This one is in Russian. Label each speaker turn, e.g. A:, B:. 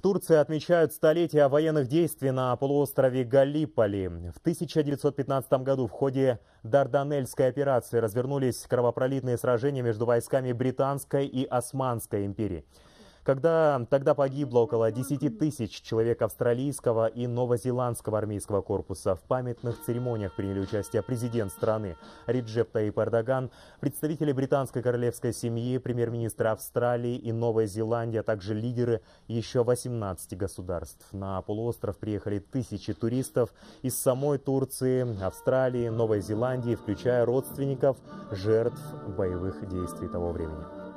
A: В Турции отмечают столетие военных действий на полуострове Галиполи. В 1915 году в ходе Дарданельской операции развернулись кровопролитные сражения между войсками Британской и Османской империи когда тогда погибло около 10 тысяч человек австралийского и новозеландского армейского корпуса. В памятных церемониях приняли участие президент страны Риджеп Таип Эрдоган, представители британской королевской семьи, премьер-министр Австралии и Новой Зеландии, а также лидеры еще 18 государств. На полуостров приехали тысячи туристов из самой Турции, Австралии, Новой Зеландии, включая родственников жертв боевых действий того времени.